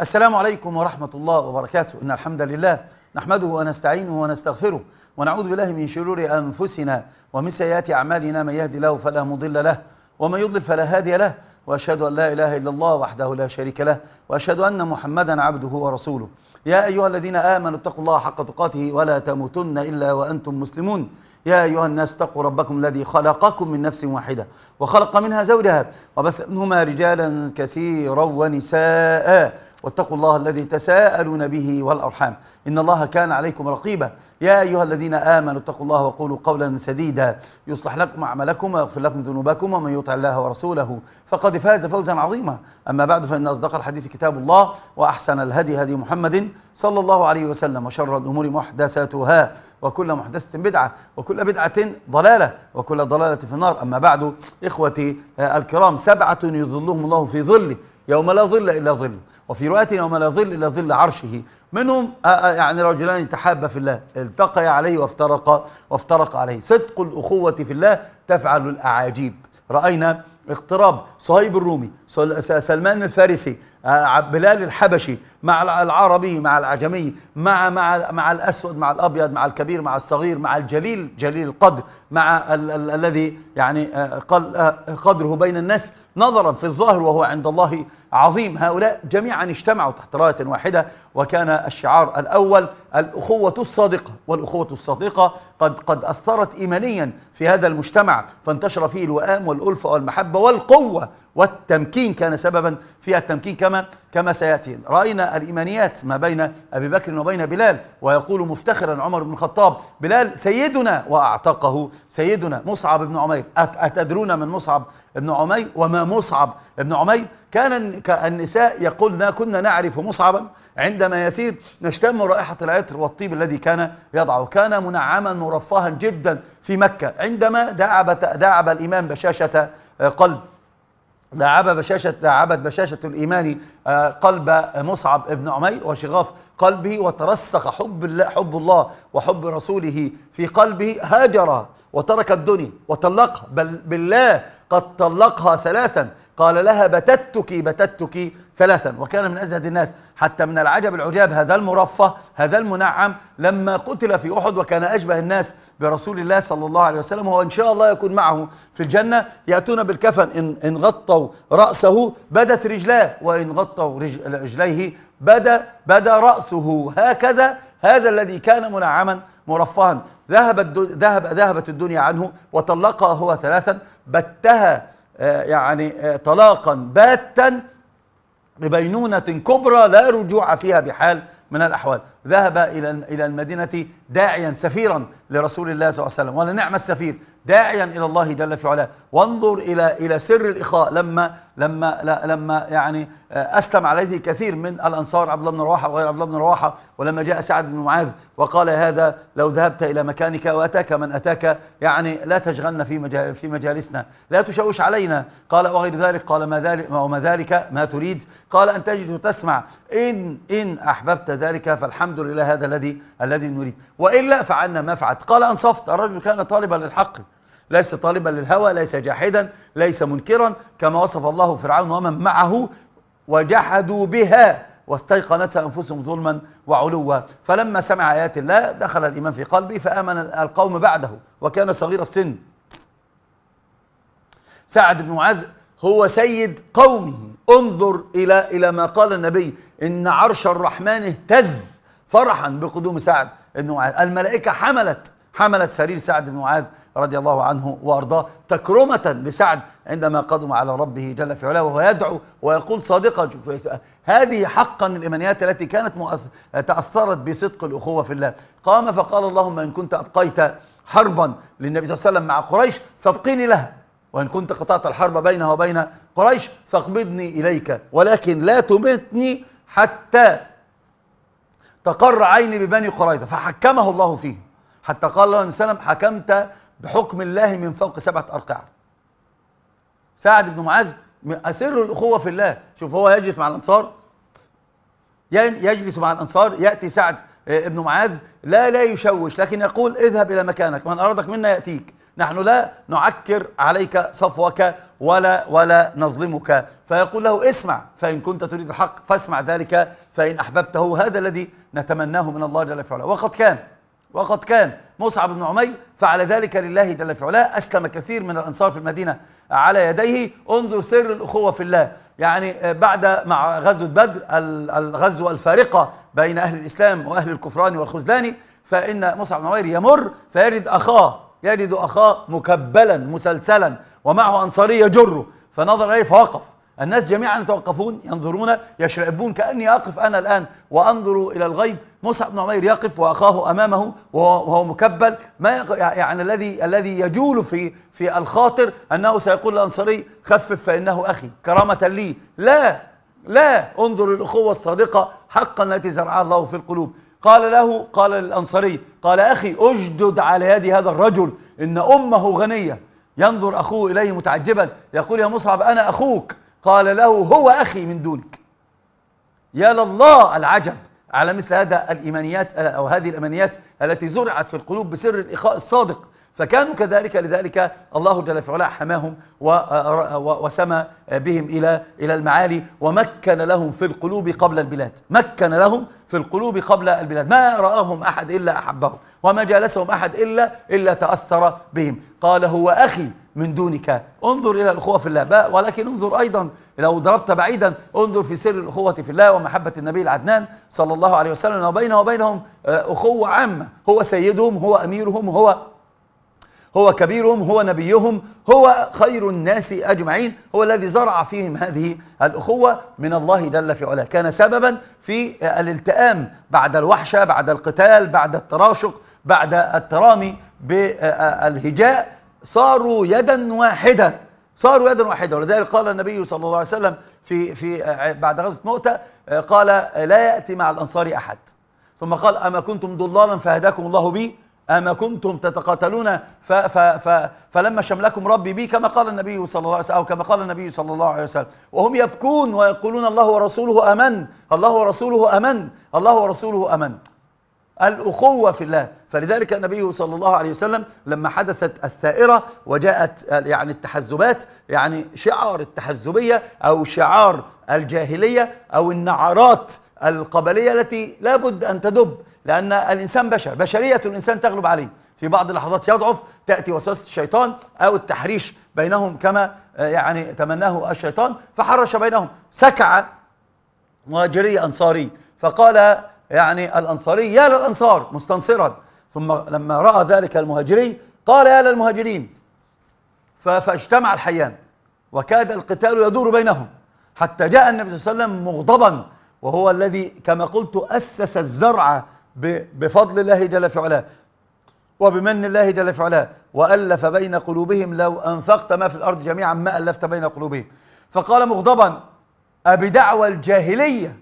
السلام عليكم ورحمة الله وبركاته إن الحمد لله نحمده ونستعينه ونستغفره ونعوذ بالله من شرور أنفسنا ومن سيئات أعمالنا من يهدي له فلا مضل له ومن يضلل فلا هادي له وأشهد أن لا إله إلا الله وحده لا شريك له وأشهد أن محمدا عبده ورسوله يا أيها الذين آمنوا اتقوا الله حق تقاته ولا تموتن إلا وأنتم مسلمون يا أيها الناس اتقوا ربكم الذي خلقكم من نفس واحدة وخلق منها زوجها وبث منهما رجالا كثيرا ونساء واتقوا الله الذي تساءلون به والأرحام إن الله كان عليكم رقيبا يا أيها الذين آمنوا اتقوا الله وقولوا قولا سديدا يصلح لكم أعمالكم ويغفر لكم ذنوبكم ومن يطع الله ورسوله فقد فاز فوزا عظيما أما بعد فإن أصدق الحديث كتاب الله وأحسن الهدي هدي محمد صلى الله عليه وسلم وشر الأمور محدثاتها وكل محدثة بدعة وكل بدعة ضلالة وكل ضلالة في النار أما بعد إخوتي الكرام سبعة يظلهم الله في ظله يوم لا ظل إلا ظله وفي رؤيه يوم لا ظل إلا ظل عرشه منهم آه، آه، يعني رجلان تحابا في الله التقيا عليه وافترقا وافترق عليه صدق الأخوة في الله تفعل الأعاجيب رأينا اقتراب صهيب الرومي سلمان الفارسي آه، بلال الحبشي مع العربي مع العجمي مع مع مع الاسود مع الابيض مع الكبير مع الصغير مع الجليل جليل القدر مع ال ال الذي يعني آه، آه، قدره بين الناس نظرا في الظاهر وهو عند الله عظيم هؤلاء جميعا اجتمعوا تحت رايه واحده وكان الشعار الاول الاخوه الصادقه والاخوه الصادقه قد قد اثرت ايمانيا في هذا المجتمع فانتشر فيه الوئام والالفه والمحبه والقوه والتمكين كان سببا في التمكين كما كما كما سيأتي رأينا الإيمانيات ما بين أبي بكر وبين بلال ويقول مفتخرا عمر بن الخطاب بلال سيدنا وأعتقه سيدنا مصعب بن عمير أتدرون من مصعب بن عمير وما مصعب بن عمير كان النساء يقولن كنا نعرف مصعبا عندما يسير نشتم رائحة العطر والطيب الذي كان يضعه كان منعما مرفها جدا في مكة عندما داعب, داعب الإمام بشاشة قلب دعب بشاشة دعبت بشاشة الإيمان آه، قلب مصعب بن عمير وشغاف قلبه وترسخ حب الله حب الله وحب رسوله في قلبه هاجر وترك الدنيا وطلقها بل بالله قد طلقها ثلاثا قال لها بتتك بتتك ثلاثا وكان من أزهد الناس حتى من العجب العجاب هذا المرفه هذا المنعم لما قتل في أحد وكان أشبه الناس برسول الله صلى الله عليه وسلم هو إن شاء الله يكون معه في الجنة يأتون بالكفن إن, إن غطوا رأسه بدت رجلاه وإن غطوا رجليه بدا, بدا رأسه هكذا هذا الذي كان منعما مرفها ذهب ذهب ذهبت الدنيا عنه وطلقها هو ثلاثا بتها آه، يعني آه، طلاقا باتا ببينونة كبرى لا رجوع فيها بحال من الأحوال ذهب إلى المدينة داعيا سفيرا لرسول الله صلى الله عليه وسلم ولنعم السفير داعيا إلى الله جل في علاه وانظر إلى سر الإخاء لما لما لما يعني آه، اسلم على كثير من الانصار عبد الله بن رواحه وغير عبد الله بن رواحه ولما جاء سعد بن معاذ وقال هذا لو ذهبت الى مكانك واتاك من اتاك يعني لا تشغلنا في في مجالسنا لا تشوش علينا قال وغير ذلك قال ما ذلك وما ذلك ما تريد قال ان تجد وتسمع ان ان احببت ذلك فالحمد لله هذا الذي الذي نريد والا فعلنا ما فعلت قال انصفت الرجل كان طالبا للحق ليس طالبا للهوى ليس جاحدا ليس منكرا كما وصف الله فرعون ومن معه وجحدوا بها واستيقنتها انفسهم ظلما وعلوا فلما سمع ايات الله دخل الايمان في قلبه فامن القوم بعده وكان صغير السن سعد بن معاذ هو سيد قومه انظر الى الى ما قال النبي ان عرش الرحمن اهتز فرحا بقدوم سعد بن معاذ الملائكه حملت حملت سرير سعد بن معاذ رضي الله عنه وارضاه تكرمه لسعد عندما قدم على ربه جل في علاه وهو يدعو ويقول صادقا هذه حقا الايمانيات التي كانت تاثرت بصدق الاخوه في الله قام فقال اللهم ان كنت ابقيت حربا للنبي صلى الله عليه وسلم مع قريش فابقيني لها وان كنت قطعت الحرب بينها وبين قريش فاقبضني اليك ولكن لا تمتني حتى تقر عيني ببني قريظه فحكمه الله فيه حتى قال الله عليه وسلم حكمت بحكم الله من فوق سبعة أرقعة سعد بن معاذ أسر الأخوة في الله شوف هو يجلس مع الأنصار يجلس مع الأنصار يأتي سعد ابن آه، معاذ لا لا يشوش لكن يقول اذهب إلى مكانك من أرادك منا يأتيك نحن لا نعكر عليك صفوك ولا ولا نظلمك فيقول له اسمع فإن كنت تريد الحق فاسمع ذلك فإن أحببته هذا الذي نتمناه من الله جل وعلا وقد كان وقد كان مصعب بن عمير فعلى ذلك لله جل في علاه أسلم كثير من الأنصار في المدينة على يديه انظر سر الأخوة في الله يعني آه، بعد مع غزوة بدر الغزوة الفارقة بين أهل الإسلام وأهل الكفران والخذلان فإن مصعب بن عمير يمر فيجد أخاه يجد أخاه مكبلا مسلسلا ومعه أنصاري يجره فنظر إليه فوقف الناس جميعا يتوقفون ينظرون يشرئبون كأني أقف أنا الآن وأنظر إلى الغيب مصعب بن عمير يقف وأخاه أمامه وهو مكبل ما يعني الذي الذي يجول في في الخاطر أنه سيقول الأنصاري خفف فإنه أخي كرامة لي لا لا انظر الأخوة الصادقة حقا التي زرعها الله في القلوب قال له قال الأنصاري قال أخي أجدد على يد هذا الرجل إن أمه غنية ينظر أخوه إليه متعجبا يقول يا مصعب أنا أخوك قال له هو أخي من دونك يا لله العجب على مثل هذا الإيمانيات أو هذه الإيمانيات التي زرعت في القلوب بسر الإخاء الصادق فكانوا كذلك لذلك الله جل في علاه حماهم وسمى بهم الى الى المعالي ومكن لهم في القلوب قبل البلاد، مكن لهم في القلوب قبل البلاد، ما راهم احد الا احبهم، وما جالسهم احد الا الا تاثر بهم، قال هو اخي من دونك انظر إلى الأخوة في الله ولكن انظر أيضا لو ضربت بعيدا انظر في سر الأخوة في الله ومحبة النبي العدنان صلى الله عليه وسلم وبينه وبينهم آه، أخوة عامة هو سيدهم هو أميرهم هو هو كبيرهم هو نبيهم هو خير الناس أجمعين هو الذي زرع فيهم هذه الأخوة من الله جل في علاه كان سببا في الالتئام بعد الوحشة بعد القتال بعد التراشق بعد الترامي بالهجاء صاروا يدا واحدة صاروا يدا واحدة ولذلك قال النبي صلى الله عليه وسلم في, في آه، بعد غزوة مؤتة آه، قال لا يأتي مع الأنصار أحد ثم قال أما كنتم ضلالا فهداكم الله بي أما كنتم تتقاتلون ف ف ف فلما شملكم ربي بي كما قال النبي صلى الله عليه وسلم أو كما قال النبي صلى الله عليه وسلم وهم يبكون ويقولون الله ورسوله أمن الله ورسوله أمن الله ورسوله أمن الأخوة في الله فلذلك النبي صلى الله عليه وسلم لما حدثت الثائرة وجاءت يعني التحزبات يعني شعار التحزبية أو شعار الجاهلية أو النعرات القبلية التي لابد أن تدب لأن الإنسان بشر بشرية الإنسان تغلب عليه في بعض اللحظات يضعف تأتي وسوسة الشيطان أو التحريش بينهم كما يعني تمناه الشيطان فحرش بينهم سكع مهاجري أنصاري فقال يعني الأنصاري يا للأنصار مستنصرا ثم لما رأى ذلك المهاجري قال يا للمهاجرين فاجتمع الحيان وكاد القتال يدور بينهم حتى جاء النبي صلى الله عليه وسلم مغضبا وهو الذي كما قلت أسس الزرع بفضل الله جل في علاه وبمن الله جل في علاه وألف بين قلوبهم لو أنفقت ما في الأرض جميعا ما ألفت بين قلوبهم فقال مغضبا أبدعوى الجاهلية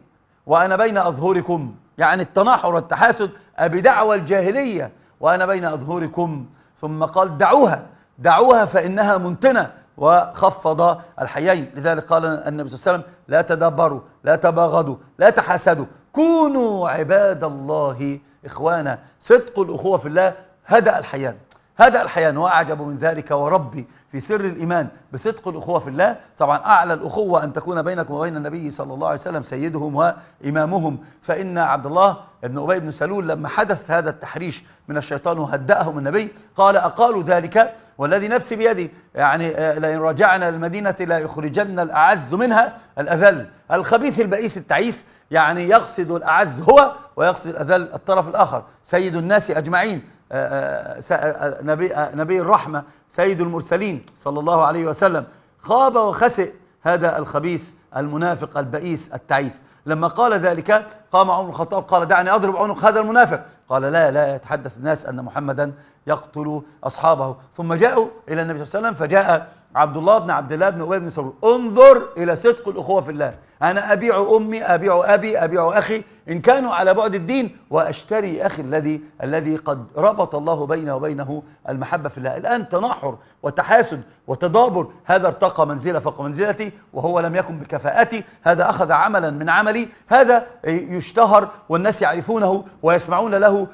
وأنا بين أظهركم يعني التناحر والتحاسد بدعوى الجاهلية وأنا بين أظهوركم ثم قال دعوها دعوها فإنها منتنة وخفض الحيين لذلك قال النبي صلى الله عليه وسلم لا تدبروا لا تباغضوا لا تحاسدوا كونوا عباد الله إخوانا صدق الأخوة في الله هدأ الحيان هذا الحيان وأعجب من ذلك وربي في سر الإيمان بصدق الأخوة في الله طبعا أعلى الأخوة أن تكون بينكم وبين النبي صلى الله عليه وسلم سيدهم وإمامهم فإن عبد الله بن أبي بن سلول لما حدث هذا التحريش من الشيطان وهدأهم النبي قال أقالوا ذلك والذي نفسي بيدي يعني آه، لئن رجعنا المدينة لا يخرجن الأعز منها الأذل الخبيث البئيس التعيس يعني يقصد الأعز هو ويقصد الأذل الطرف الآخر سيد الناس أجمعين آه، آه، آه، نبي, نبي الرحمة سيد المرسلين صلى الله عليه وسلم خاب وخسئ هذا الخبيث المنافق البئيس التعيس لما قال ذلك قام عمر الخطاب قال دعني أضرب عنق هذا المنافق قال لا لا يتحدث الناس أن محمدا يقتل أصحابه ثم جاءوا إلى النبي صلى الله عليه وسلم فجاء عبد الله بن عبد الله بن أبي بن سلول انظر إلى صدق الأخوة في الله أنا أبيع أمي أبيع أبي أبيع أخي إن كانوا على بعد الدين وأشتري أخي الذي الذي قد ربط الله بينه وبينه المحبة في الله الآن تناحر وتحاسد وتدابر هذا ارتقى منزلة فوق منزلتي وهو لم يكن بكفاءتي هذا أخذ عملا من عملي هذا يشتهر والناس يعرفونه ويسمعون له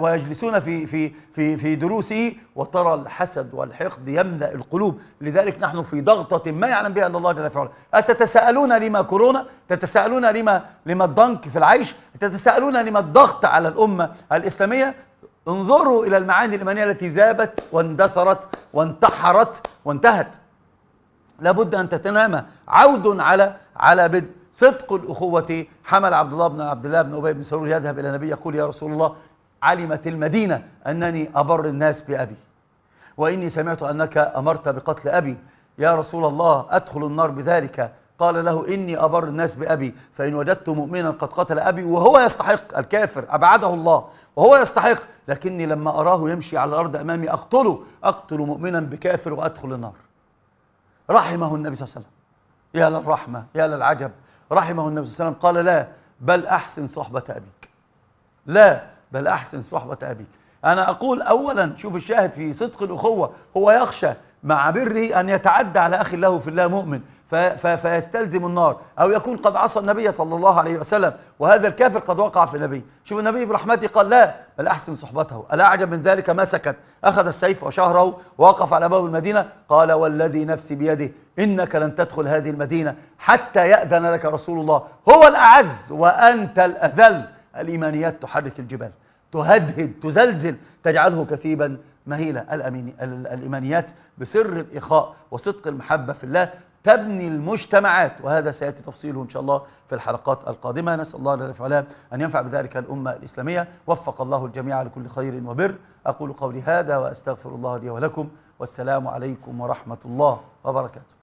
ويجلسون في في في في دروسه وترى الحسد والحقد يملا القلوب لذلك نحن في ضغطه ما يعلم بها الا الله جل وعلا اتتساءلون لما كورونا تتساءلون لما لما الضنك في العيش تتساءلون لما الضغط على الامه الاسلاميه انظروا الى المعاني الايمانيه التي ذابت واندثرت وانتحرت وانتهت لابد ان تتنامى عود على على بدء صدق الاخوه حمل عبد الله بن عبد الله بن ابي بن سرور يذهب الى النبي يقول يا رسول الله علمت المدينة أنني أبر الناس بأبي وإني سمعت أنك أمرت بقتل أبي يا رسول الله أدخل النار بذلك قال له إني أبر الناس بأبي فإن وجدت مؤمنا قد قتل أبي وهو يستحق الكافر أبعده الله وهو يستحق لكني لما أراه يمشي على الأرض أمامي أقتله أقتل مؤمنا بكافر وأدخل النار رحمه النبي صلى الله عليه وسلم يا للرحمة يا للعجب رحمه النبي صلى الله عليه وسلم قال لا بل أحسن صحبة أبيك لا بل أحسن صحبة أبيك أنا أقول أولا شوف الشاهد في صدق الأخوة هو يخشى مع بره أن يتعدى على أخي له في الله مؤمن فيستلزم النار أو يكون قد عصى النبي صلى الله عليه وسلم وهذا الكافر قد وقع في النبي شوف النبي برحمته قال لا بل أحسن صحبته ألا أعجب من ذلك ما سكت أخذ السيف وشهره ووقف على باب المدينة قال والذي نفسي بيده إنك لن تدخل هذه المدينة حتى يأذن لك رسول الله هو الأعز وأنت الأذل الإيمانيات تحرك الجبال تهدهد تزلزل تجعله كثيبا مهيلا الإيمانيات بسر الإخاء وصدق المحبة في الله تبني المجتمعات وهذا سيأتي تفصيله إن شاء الله في الحلقات القادمة نسأل الله لنا فعلا أن ينفع بذلك الأمة الإسلامية وفق الله الجميع لكل خير وبر أقول قولي هذا وأستغفر الله لي ولكم والسلام عليكم ورحمة الله وبركاته